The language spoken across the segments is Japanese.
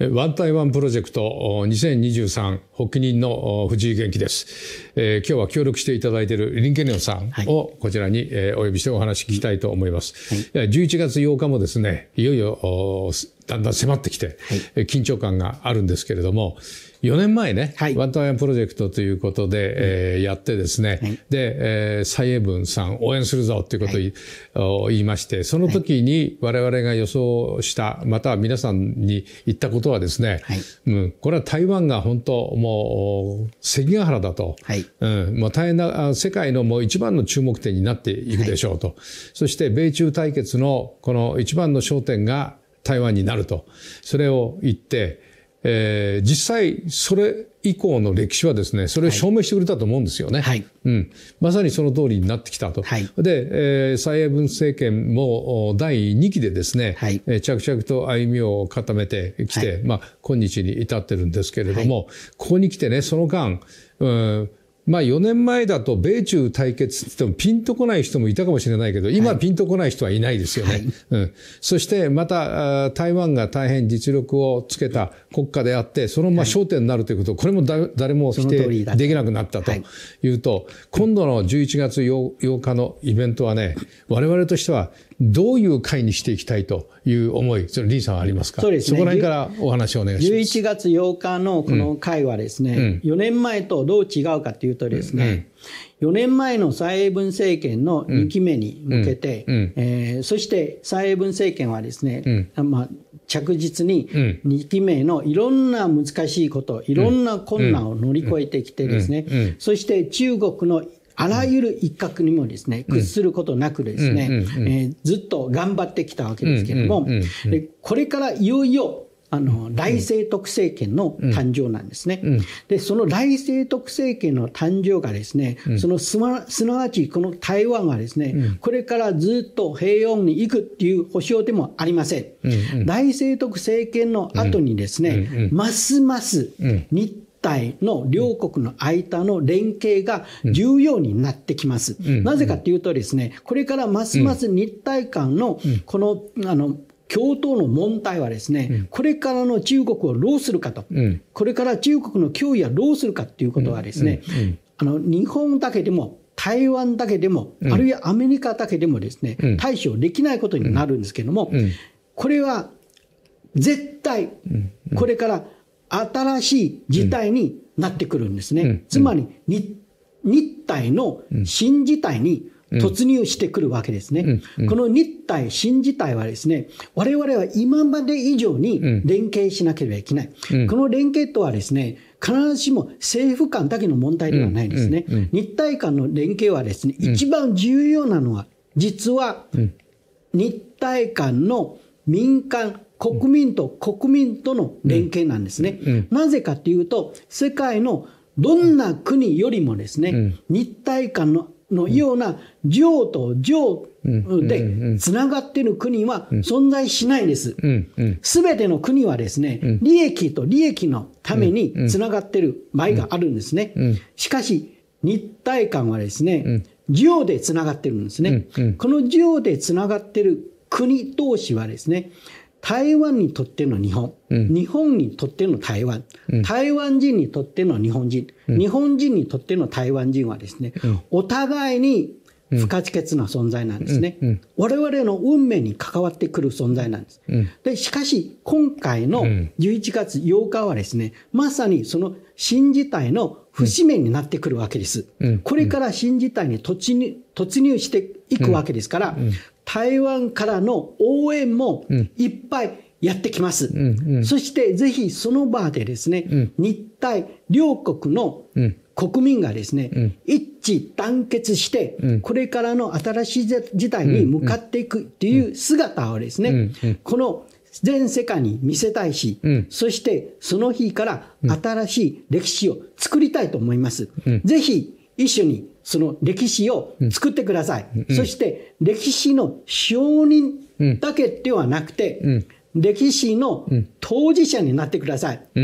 ワンタイワンプロジェクト2023発起人の藤井元気です。えー、今日は協力していただいているリンケネオさんをこちらに、お呼びしてお話聞きたいと思います。はい、11月8日もですね、いよいよだんだん迫ってきて、はい、緊張感があるんですけれども、4年前ね、はい、ワンアイアンプロジェクトということで、うえー、やってですね、はい、で、えー、蔡英文さん応援するぞということを、はい、言いまして、その時に我々が予想した、また皆さんに言ったことはですね、うん、これは台湾が本当もう関ヶ原だと、うん、もう大変な、世界のもう一番の注目点になっていくでしょうと。そして米中対決のこの一番の焦点が台湾になると、それを言って、えー、実際それ以降の歴史はですねそれを証明してくれたと思うんですよね、はい、うん、まさにその通りになってきたと、はい、で、えー、蔡英文政権も第2期でですね、はい、え着々と歩みを固めてきて、はい、まあ、今日に至ってるんですけれども、ここに来てねその間、うんまあ4年前だと米中対決って言ってもピンとこない人もいたかもしれないけど、今ピンとこない人はいないですよね。はい、うん、そしてまた台湾が大変実力をつけた国家であって、そのまま焦点になるということ、これもだ誰も否定できなくなったというと、今度の11月 8, 日のイベントはね、我々としてはどういう会にしていきたいという思い、それ、リンさんはありますかそうですね。そこら辺からお話をお願いします。11月8日のこの会はですね、うん、4年前とどう違うかというとですね、うん、4年前の蔡英文政権の2期目に向けて、えそして蔡英文政権はですね、まあ、着実に2期目のいろんな難しいこと、いろんな困難を乗り越えてきてですね、そして中国のあらゆる一角にもですね、屈することなくですね、えずっと頑張ってきたわけですけれども、これからいよいよあの大政徳政権の誕生なんですね。でその大政徳政権の誕生がですね、そのす、ますなわちこの台湾はですね、これからずっと平穏に行くっていう保証でもありません。大政徳政権の後にですね、ますます日体の両国の間の連携が重要になってきます。なぜかというとですね、これからますます日体間のこの、あの、共闘の問題はですね、うん、これからの中国をどうするかと、うん、これから中国の脅威はどうするかということはですね、あの日本だけでも台湾だけでも、うん、あるいはアメリカだけでもですね、対処できないことになるんですけども、これは絶対これから新しい事態になってくるんですね。うん、つまり日、日体の新事態に突入してくるわけですね。この日体新事態はですね、我々は今まで以上に連携しなければいけない。この連携とはですね、必ずしも政府間だけの問題ではないですね。日体間の連携はですね、一番重要なのは、実は日体間の民間、国民と国民との連携なんですね。なぜかというと、世界のどんな国よりもですね、日体間ののような上と上でつながっている国は存在しないです。すべての国はですね、利益と利益のためにつながっている場合があるんですね。しかし、日体間はですね、需要でつながってるんですね。この需要でつながってる国同士はですね、台湾にとっての日本、うん、日本にとっての台湾、うん、台湾人にとっての日本人、うん、日本人にとっての台湾人はですね、お互いに不可欠な存在なんですね、我々の運命に関わってくる存在なんです。でしかし、今回の11月8日はですね、まさにその新事態の節目になってくるわけです。これから新事態に突入していくわけですから、台湾からの応援もいっぱいやってきます。うんうん、そしてぜひその場でですね、うん、日体両国の国民がですね、うん、一致団結して、うん、これからの新しい時代に向かっていくっていう姿をですね、この全世界に見せたいし、うん、そしてその日から新しい歴史を作りたいと思います。うん、ぜひ一緒にその歴史を作ってください、うん、そして歴史の承認だけではなくて、歴史の当事者になってください、う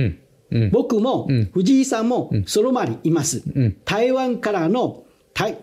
ん、僕も藤井さんもその周りいます、台湾からの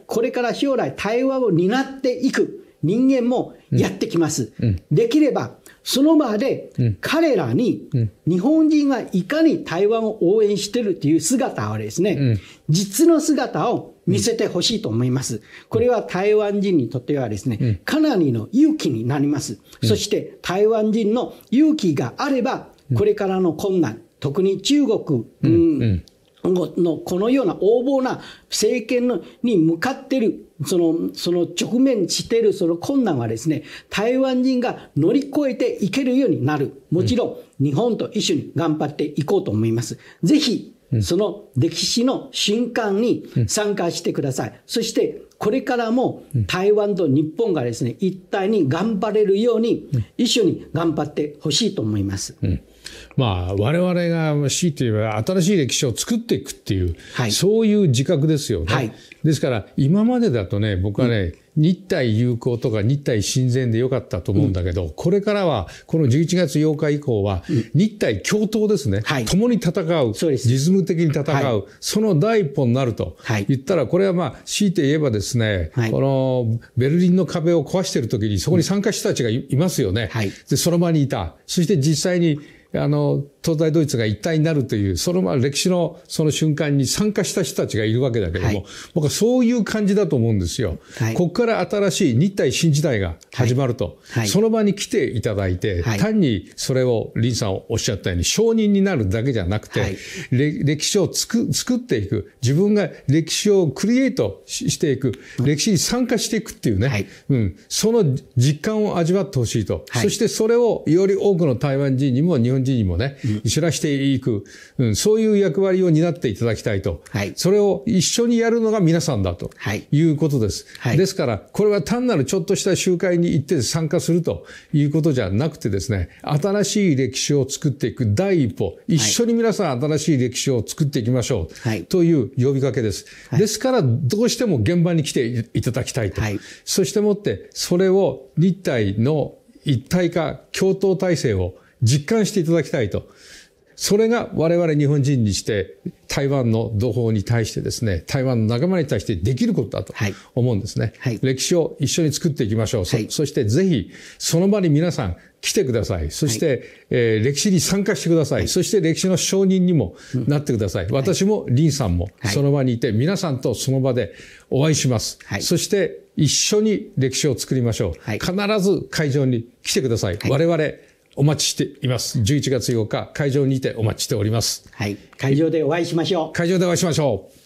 これから将来台湾を担っていく人間もやってきます、できればその場で彼らに日本人がいかに台湾を応援してるっていう姿をですね、実の姿を見せてほしいと思います。これは台湾人にとってはですね、かなりの勇気になります。そして台湾人の勇気があれば、これからの困難、特に中国、うんのこのような横暴な政権のに向かっているそのその直面しているその困難はですね台湾人が乗り越えていけるようになるもちろん日本と一緒に頑張っていこうと思います。ぜひその歴史の瞬間に参加してください。そしてこれからも台湾と日本がですね一体に頑張れるように一緒に頑張ってほしいと思います。うんまあ、我々が強いて言えば新しい歴史を作っていくっていう、はい、そういう自覚ですよね。はい、ですから今までだとね僕はね、うん日体友好とか日体親善でよかったと思うんだけど、うん、これからは、この11月8日以降は、日体共闘ですね。共に戦う。うで実務的に戦う。はい、その第一歩になると。はい、言ったら、これはまあ、強いて言えばですね、はい、この、ベルリンの壁を壊してる時に、そこに参加した人たちがいますよね。はい、で、その場にいた。そして実際に、あの東大ドイツが一体になるという、そのまあ歴史のその瞬間に参加した人たちがいるわけだけども、はい、僕はそういう感じだと思うんですよ。はい、ここから新しい日体新時代が始まると、はい、その場に来ていただいて、単にそれを林さんおっしゃったように承認になるだけじゃなくて、歴史をつく作っていく、自分が歴史をクリエイトしていく、歴史に参加していくっていうね、うん、その実感を味わってほしいと、そしてそれをより多くの台湾人にも日本人にもね、うん知らしていく、うん、そういう役割を担っていただきたいと、はい、それを一緒にやるのが皆さんだと、はい、いうことです、はい、ですから、これは単なるちょっとした集会に行って参加するということじゃなくてですね、新しい歴史を作っていく第一歩、一緒に皆さん新しい歴史を作っていきましょう、という呼びかけです。ですから、どうしても現場に来ていただきたいと。そしてもって、それを日体の一体化、共闘体制を実感していただきたいと。それが我々日本人にして台湾の同胞に対してですね、台湾の仲間に対してできることだと思うんですね。はいはい、歴史を一緒に作っていきましょう。はい、そそしてぜひその場に皆さん来てください。そして、はい、えー、歴史に参加してください。はい、そして歴史の承認にもなってください。私も林さんもその場にいて、皆さんとその場でお会いします。はい、そして一緒に歴史を作りましょう。必ず会場に来てください。我々お待ちしています。11月8日、会場にてお待ちしております。はい。会場でお会いしましょう。会場でお会いしましょう。